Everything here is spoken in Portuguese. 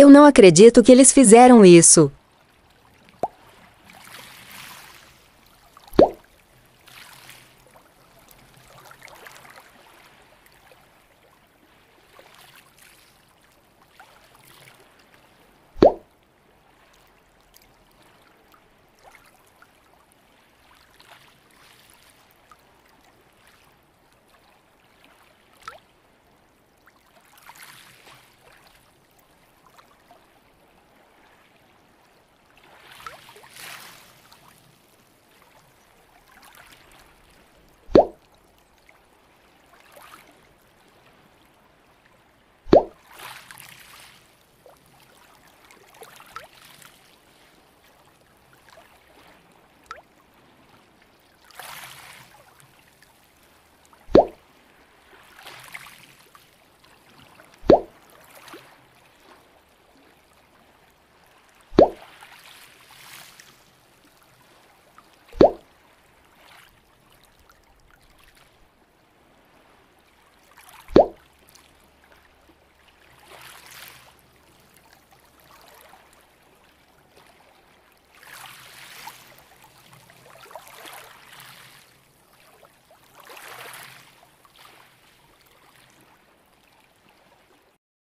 Eu não acredito que eles fizeram isso.